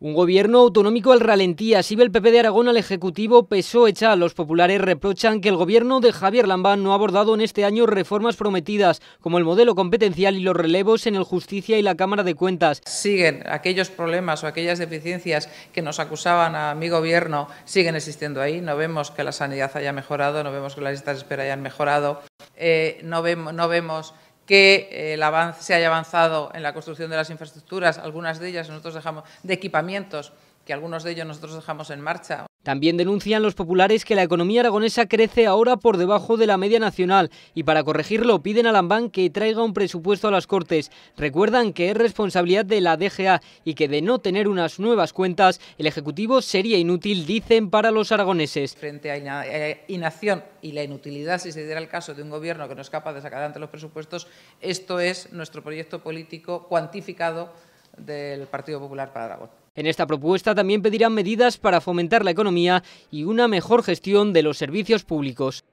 Un gobierno autonómico al ralentí, así ve el PP de Aragón al Ejecutivo Pesó echa Los populares reprochan que el gobierno de Javier Lambán no ha abordado en este año reformas prometidas, como el modelo competencial y los relevos en el Justicia y la Cámara de Cuentas. Siguen aquellos problemas o aquellas deficiencias que nos acusaban a mi gobierno, siguen existiendo ahí. No vemos que la sanidad haya mejorado, no vemos que las listas de espera hayan mejorado, eh, no, vemos, no vemos que eh, el avance, se haya avanzado en la construcción de las infraestructuras, algunas de ellas nosotros dejamos, de equipamientos, que algunos de ellos nosotros dejamos en marcha también denuncian los populares que la economía aragonesa crece ahora por debajo de la media nacional y para corregirlo piden a Lambán que traiga un presupuesto a las Cortes. Recuerdan que es responsabilidad de la DGA y que de no tener unas nuevas cuentas el Ejecutivo sería inútil, dicen, para los aragoneses. Frente a la eh, inacción y la inutilidad, si se diera el caso de un gobierno que no es capaz de sacar adelante los presupuestos, esto es nuestro proyecto político cuantificado del Partido Popular para En esta propuesta también pedirán medidas para fomentar la economía y una mejor gestión de los servicios públicos.